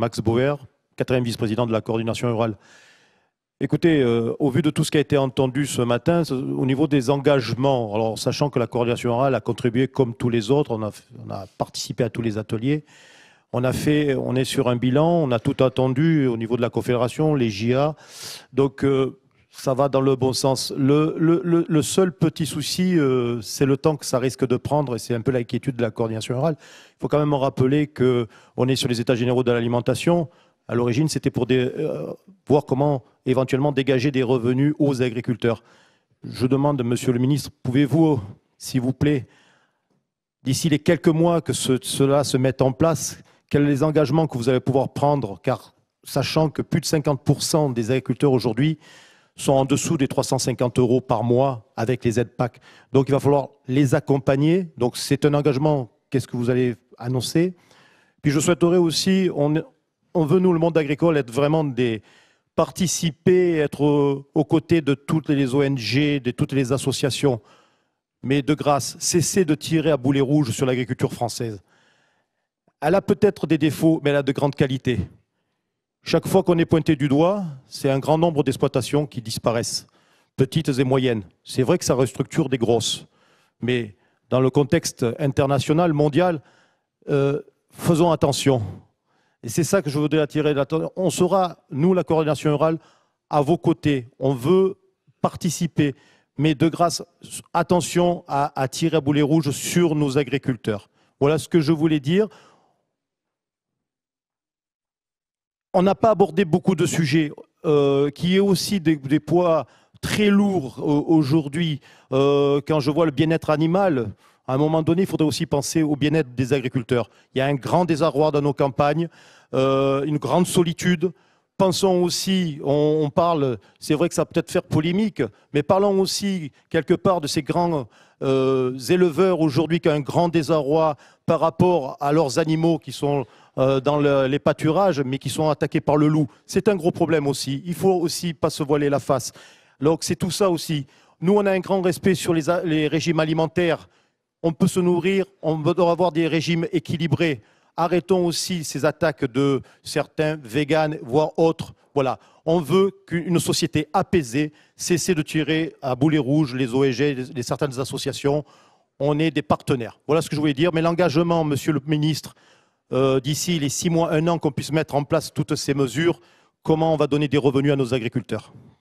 Max Bauer, quatrième vice-président de la coordination rurale. Écoutez, euh, au vu de tout ce qui a été entendu ce matin, au niveau des engagements, alors sachant que la coordination rurale a contribué comme tous les autres, on a, participé à tous les ateliers, on a fait, on est sur un bilan, on a tout attendu au niveau de la confédération, les JA. Donc, euh, ça va dans le bon sens. Le, seul petit souci, euh, c'est le temps que ça risque de prendre, et c'est un peu l'inquiétude de la coordination rurale. Il faut quand même en rappeler qu'on est sur les états généraux de l'alimentation. À l'origine, c'était pour euh, voir comment éventuellement dégager des revenus aux agriculteurs. Je demande, Monsieur le ministre, pouvez-vous, s'il vous plaît, d'ici les quelques mois que cela se mette en place, quels sont les engagements que vous allez pouvoir prendre Car sachant que plus de 50% des agriculteurs aujourd'hui sont en dessous des 350 euros par mois avec les aides PAC. Donc il va falloir les accompagner. Donc c'est un engagement. Qu'est-ce que vous allez annoncer Puis je souhaiterais aussi, on, veut nous le monde agricole être vraiment des participer, être aux, côtés de toutes les ONG, de toutes les associations. Mais de grâce, cessez de tirer à boulet rouge sur l'agriculture française. Elle a peut-être des défauts, mais elle a de grandes qualités. Chaque fois qu'on est pointé du doigt, c'est un grand nombre d'exploitations qui disparaissent, petites et moyennes. C'est vrai que ça restructure des grosses, mais dans le contexte international, mondial, euh, faisons attention. Et c'est ça que je voudrais attirer l'attention. On sera, nous, la coordination rurale, à vos côtés. On veut participer, mais de grâce, attention à, à tirer à boulet rouge sur nos agriculteurs. Voilà ce que je voulais dire. On n'a pas abordé beaucoup de sujets euh, qui est aussi des, poids très lourds euh, aujourd'hui. Euh, quand je vois le bien-être animal, à un moment donné, il faudrait aussi penser au bien-être des agriculteurs. Il y a un grand désarroi dans nos campagnes, une grande solitude. Pensons aussi, on, parle, c'est vrai que ça peut-être faire polémique, mais parlons aussi quelque part de ces grands euh, éleveurs aujourd'hui qui ont un grand désarroi par rapport à leurs animaux qui sont euh, dans les pâturages, mais qui sont attaqués par le loup. C'est un gros problème aussi. Il faut aussi pas se voiler la face. Donc c'est tout ça aussi. Nous, on a un grand respect sur les, les régimes alimentaires. On peut se nourrir, on doit avoir des régimes équilibrés. Arrêtons aussi ces attaques de certains véganes, voire autres. Voilà, on veut qu'une société apaisée cesse de tirer à boulet rouge les ONG, les, certaines associations. On est des partenaires. Voilà ce que je voulais dire. Mais l'engagement, Monsieur le Ministre, euh, d'ici les six mois, un an, qu'on puisse mettre en place toutes ces mesures, comment on va donner des revenus à nos agriculteurs